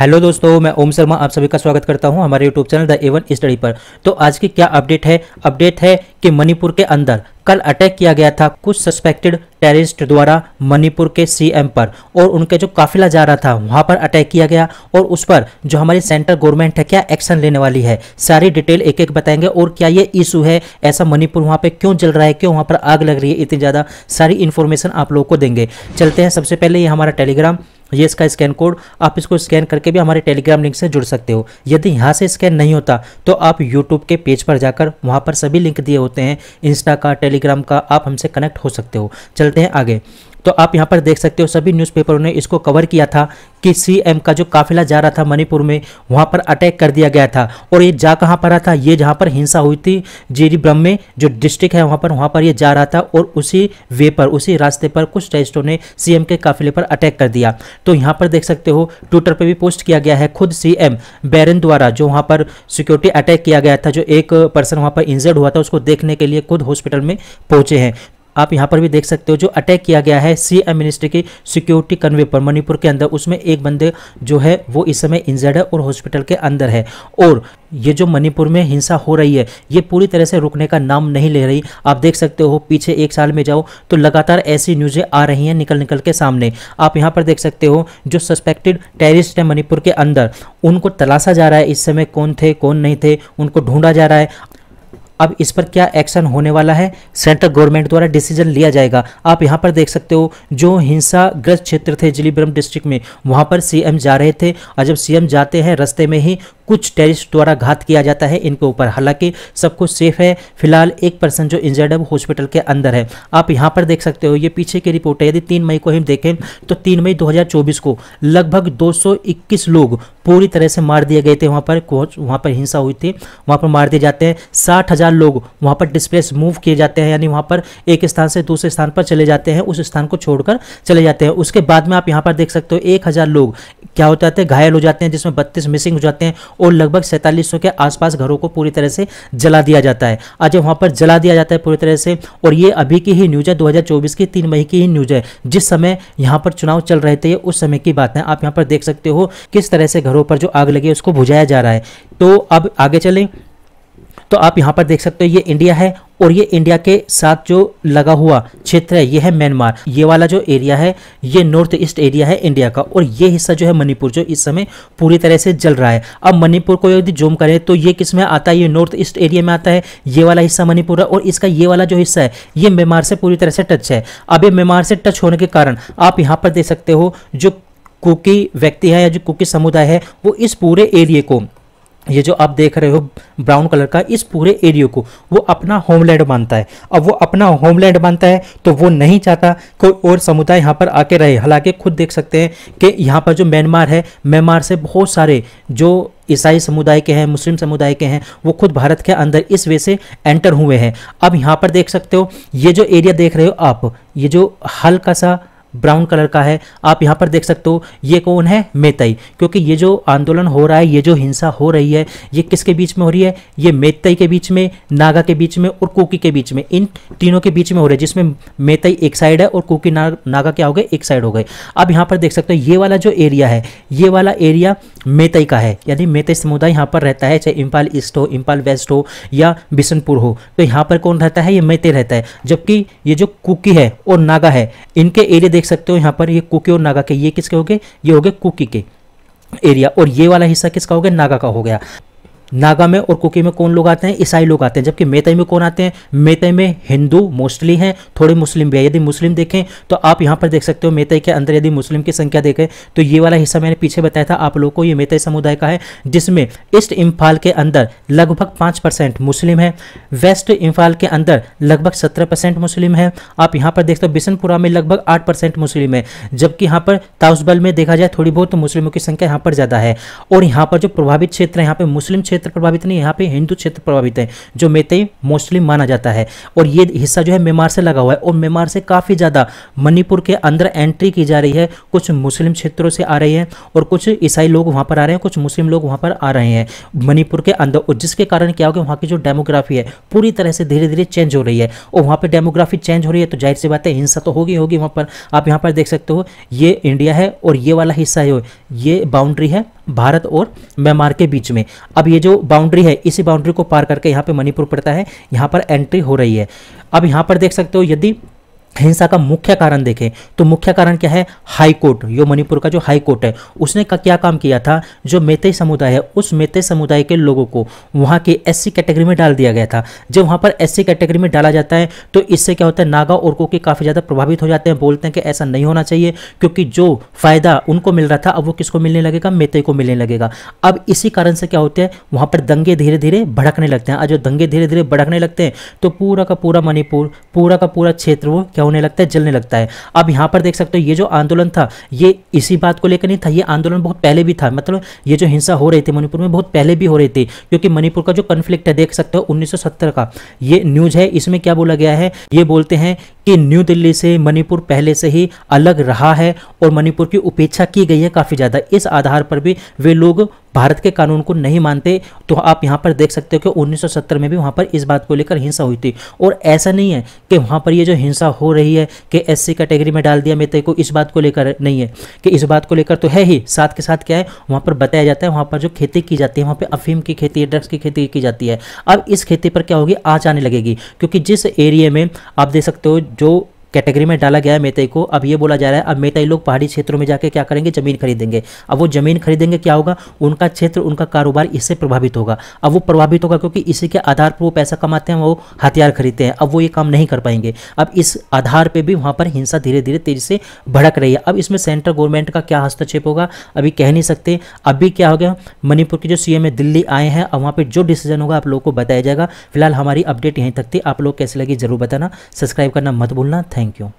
Hello दोस्तों मैं ओम शर्मा आप सभी का स्वागत करता हूं हमारे YouTube channel the Avon study पर तो आज की क्या अपडेट है अपडेट है कि मणिपुर के अंदर कल अटैक किया गया था कुछ सस्पेक्टेड टेररिस्ट द्वारा मणिपुर के सीएम पर और उनके जो काफिला जा रहा था वहां पर अटैक किया गया और उस पर जो हमारी सेंट्रल गवर्नमेंट है क्या एक्शन लेने वाली है सारी डिटेल एक एक बताएंगे और क्या ये इशू है ऐसा मणिपुर वहां पे क्यों जल रहा है क्यों वहां पर आग लग रही है इतनी ज़्यादा सारी इन्फॉर्मेशन आप लोगों को देंगे चलते हैं सबसे पहले ये हमारा टेलीग्राम ये इसका स्कैन कोड आप इसको स्कैन करके भी हमारे टेलीग्राम लिंक से जुड़ सकते हो यदि यहाँ से स्कैन नहीं होता तो आप यूट्यूब के पेज पर जाकर वहाँ पर सभी लिंक दिए होते हैं इंस्टा का टेलीग्राम का आप हमसे कनेक्ट हो सकते हो चलते हैं आगे तो आप यहाँ पर देख सकते हो सभी न्यूज़पेपरों ने इसको कवर किया था कि सीएम का जो काफिला जा रहा था मणिपुर में वहाँ पर अटैक कर दिया गया था और ये जा कहाँ पर रहा था ये जहाँ पर हिंसा हुई थी जीरी ब्रह्म में जो डिस्ट्रिक्ट है वहाँ पर वहाँ पर ये जा रहा था और उसी वे पर उसी रास्ते पर कुछ टेस्टों ने सीएम के काफिले पर अटैक कर दिया तो यहाँ पर देख सकते हो ट्विटर पर भी पोस्ट किया गया है खुद सी बैरन द्वारा जो वहाँ पर सिक्योरिटी अटैक किया गया था जो एक पर्सन वहाँ पर इंजर्ड हुआ था उसको देखने के लिए खुद हॉस्पिटल में पहुंचे हैं आप यहाँ पर भी देख सकते हो जो अटैक किया गया है सी एम मिनिस्ट्री की सिक्योरिटी कन्वे पर मणिपुर के अंदर उसमें एक बंदे जो है वो इस समय इंजर्ड है और हॉस्पिटल के अंदर है और ये जो मणिपुर में हिंसा हो रही है ये पूरी तरह से रुकने का नाम नहीं ले रही आप देख सकते हो पीछे एक साल में जाओ तो लगातार ऐसी न्यूज़ें आ रही हैं निकल निकल के सामने आप यहाँ पर देख सकते हो जो सस्पेक्टेड टेररिस्ट हैं मणिपुर के अंदर उनको तलाशा जा रहा है इस समय कौन थे कौन नहीं थे उनको ढूंढा जा रहा है अब इस पर क्या एक्शन होने वाला है सेंट्रल गवर्नमेंट द्वारा डिसीजन लिया जाएगा आप यहाँ पर देख सकते हो जो हिंसा ग्रस्त क्षेत्र थे जिलीब्रम डिस्ट्रिक्ट में वहाँ पर सीएम जा रहे थे और जब सीएम जाते हैं रस्ते में ही कुछ टेरिस्ट द्वारा घात किया जाता है इनके ऊपर हालांकि सब कुछ सेफ है फिलहाल एक पर्सन जो इंजर्ड है वो हॉस्पिटल के अंदर है आप यहाँ पर देख सकते हो ये पीछे की रिपोर्ट है यदि तीन मई को हम देखें तो तीन मई 2024 को लगभग 221 लोग पूरी तरह से मार दिए गए थे वहाँ पर वहाँ पर हिंसा हुई थी वहाँ पर मार दिए जाते हैं साठ हज़ार लोग वहाँ पर डिस्प्लेस मूव किए जाते हैं यानी वहाँ पर एक स्थान से दूसरे स्थान पर चले जाते हैं उस स्थान को छोड़कर चले जाते हैं उसके बाद में आप यहाँ पर देख सकते हो एक लोग क्या हो जाते हैं घायल हो जाते हैं जिसमें बत्तीस मिसिंग हो जाते हैं और लगभग सैंतालीस के आसपास घरों को पूरी तरह से जला दिया जाता है आज वहां पर जला दिया जाता है पूरी तरह से और ये अभी की ही न्यूज है 2024 की तीन मई की ही न्यूज है जिस समय यहाँ पर चुनाव चल रहे थे उस समय की बात है आप यहाँ पर देख सकते हो किस तरह से घरों पर जो आग लगी उसको बुझाया जा रहा है तो अब आगे चलें तो आप यहाँ पर देख सकते हो ये इंडिया है और ये इंडिया के साथ जो लगा हुआ क्षेत्र है ये है म्यांमार ये वाला जो एरिया है ये नॉर्थ ईस्ट एरिया है इंडिया का और ये हिस्सा जो है मणिपुर जो इस समय पूरी तरह से जल रहा है अब मणिपुर को यदि जूम करें तो ये किस में आता है ये नॉर्थ ईस्ट एरिया में आता है ये वाला हिस्सा मणिपुर है और इसका ये वाला जो हिस्सा है ये म्यांमार से पूरी तरह से टच है अब ये म्यांमार से टच होने के कारण आप यहाँ पर देख सकते हो जो कुकी व्यक्ति है या जो कुकी समुदाय है वो इस पूरे एरिए को ये जो आप देख रहे हो ब्राउन कलर का इस पूरे एरिया को वो अपना होमलैंड मानता है अब वो अपना होमलैंड मानता है तो वो नहीं चाहता कोई और समुदाय यहाँ पर आके रहे हालांकि खुद देख सकते हैं कि यहाँ पर जो म्यांमार है म्यांमार से बहुत सारे जो ईसाई समुदाय के हैं मुस्लिम समुदाय के हैं वो खुद भारत के अंदर इस वे से एंटर हुए हैं अब यहाँ पर देख सकते हो ये जो एरिया देख रहे हो आप ये जो हल्का सा ब्राउन कलर का है आप यहाँ पर देख सकते हो ये कौन है मेतई क्योंकि ये जो आंदोलन हो रहा है ये जो हिंसा हो रही है ये किसके बीच में हो रही है ये मेतई के बीच में नागा के बीच में और कुकी के बीच में इन तीनों के बीच में हो रही है जिसमें मेतई एक साइड है और कुकी ना, नागा क्या हो गए एक साइड हो गए अब यहाँ पर देख सकते हो ये वाला जो एरिया है ये वाला एरिया मेतई का है यानी मेतई समुदाय यहाँ पर रहता है चाहे इम्फाल ईस्ट हो इम्फाल वेस्ट हो या बिशनपुर हो तो यहाँ पर कौन रहता है ये मेतई रहता है जबकि ये जो कुकी है और नागा है इनके एरिया देख सकते हो यहाँ पर ये कुकी और नागा के ये किसके हो गए ये हो गए कुकी के एरिया और ये वाला हिस्सा किसका हो गया नागा का हो गया नागा में और कुकी में कौन लोग आते हैं ईसाई लोग आते हैं जबकि मेतई में कौन आते हैं मेतई में हिंदू मोस्टली हैं थोड़े मुस्लिम भी है यदि मुस्लिम देखें तो आप यहाँ पर देख सकते हो मेतई के अंदर यदि मुस्लिम की संख्या देखें तो ये वाला हिस्सा मैंने पीछे बताया था आप लोगों को ये मेतई समुदाय का है जिसमें ईस्ट इम्फाल के अंदर लगभग पाँच मुस्लिम है वेस्ट इम्फाल के अंदर लगभग सत्रह मुस्लिम है आप यहाँ पर देखते हो बिशनपुरा में लगभग आठ मुस्लिम है जबकि यहाँ पर ताउसबल में देखा जाए थोड़ी बहुत तो मुस्लिमों की संख्या यहाँ पर ज़्यादा है और यहाँ पर जो प्रभावित क्षेत्र है यहाँ पर मुस्लिम क्षेत्र क्षेत्र प्रभावित नहीं है यहाँ पे हिंदू क्षेत्र प्रभावित है जो मेतई मोस्टली माना जाता है और ये हिस्सा जो है म्यांमार से लगा हुआ है और म्यांमार से काफ़ी ज़्यादा मणिपुर के अंदर एंट्री की जा रही है कुछ मुस्लिम क्षेत्रों से आ रही है और कुछ ईसाई लोग वहाँ पर आ रहे हैं कुछ मुस्लिम लोग वहाँ पर आ रहे हैं मणिपुर के अंदर और जिसके कारण क्या होगा वहाँ की जो डेमोग्राफी है पूरी तरह से धीरे धीरे चेंज हो रही है और वहाँ पर डेमोग्राफी चेंज हो रही है तो जाहिर सी बात है हिंसा तो होगी होगी वहाँ पर आप यहाँ पर देख सकते हो ये इंडिया है और ये वाला हिस्सा है ये बाउंड्री है भारत और म्यांमार के बीच में अब ये जो बाउंड्री है इसी बाउंड्री को पार करके यहाँ पे मणिपुर पड़ता है यहाँ पर एंट्री हो रही है अब यहाँ पर देख सकते हो यदि हिंसा का मुख्य कारण देखें तो मुख्य कारण क्या है हाई कोर्ट यो मणिपुर का जो हाई कोर्ट है उसने का क्या काम किया था जो मेते समुदाय है उस मेते समुदाय के लोगों को वहाँ के एस कैटेगरी में डाल दिया गया था जब वहाँ पर एस कैटेगरी में डाला जाता है तो इससे क्या होता है नागा और को के काफ़ी ज़्यादा प्रभावित हो जाते हैं बोलते हैं कि ऐसा नहीं होना चाहिए क्योंकि जो फ़ायदा उनको मिल रहा था अब वो किसको मिलने लगेगा मेते को मिलने लगेगा अब इसी कारण से क्या होते हैं वहाँ पर दंगे धीरे धीरे भड़कने लगते हैं आज जो दंगे धीरे धीरे भड़कने लगते हैं तो पूरा का पूरा मणिपुर पूरा का पूरा क्षेत्र वो क्या होने लगता है जलने लगता है अब यहाँ पर देख सकते हो ये जो आंदोलन था ये इसी बात को लेकर नहीं था ये आंदोलन बहुत पहले भी था मतलब ये जो हिंसा हो रही थी मणिपुर में बहुत पहले भी हो रही थी क्योंकि मणिपुर का जो कन्फ्लिक्ट है देख सकते हो उन्नीस का ये न्यूज है इसमें क्या बोला गया है ये बोलते हैं कि न्यू दिल्ली से मणिपुर पहले से ही अलग रहा है और मणिपुर की उपेक्षा की गई है काफ़ी ज़्यादा इस आधार पर भी वे लोग भारत के कानून को नहीं मानते तो आप यहाँ पर देख सकते हो कि 1970 में भी वहाँ पर इस बात को लेकर हिंसा हुई थी और ऐसा नहीं है कि वहाँ पर ये जो हिंसा हो रही है कि एस कैटेगरी में डाल दिया मेते को इस बात को लेकर नहीं है कि इस बात को लेकर तो है ही साथ के साथ क्या है वहाँ पर बताया जाता है वहाँ पर जो खेती की जाती है वहाँ पर अफीम की खेती ड्रग्स की खेती की जाती है अब इस खेती पर क्या होगी आँच आने लगेगी क्योंकि जिस एरिए में आप देख सकते हो जो कैटेगरी में डाला गया है मेताई को अब ये बोला जा रहा है अब मेताई लोग पहाड़ी क्षेत्रों में जाके क्या करेंगे जमीन खरीदेंगे अब वो जमीन खरीदेंगे क्या होगा उनका क्षेत्र उनका कारोबार इससे प्रभावित होगा अब वो प्रभावित होगा क्योंकि इसी के आधार पर वो पैसा कमाते हैं वो हथियार खरीदते हैं अब वो ये काम नहीं कर पाएंगे अब इस आधार पर भी वहाँ पर हिंसा धीरे धीरे तेजी से भड़क रही है अब इसमें सेंट्रल गवर्नमेंट का क्या हस्तक्षेप होगा अभी कह नहीं सकते अभी क्या हो गया मणिपुर के जो सी एम दिल्ली आए हैं अब वहाँ पर जो डिसीजन होगा आप लोगों को बताया जाएगा फिलहाल हमारी अपडेट यहीं तक थी आप लोग कैसे लगी जरूर बताना सब्सक्राइब करना मत भूलना थैंक Thank you.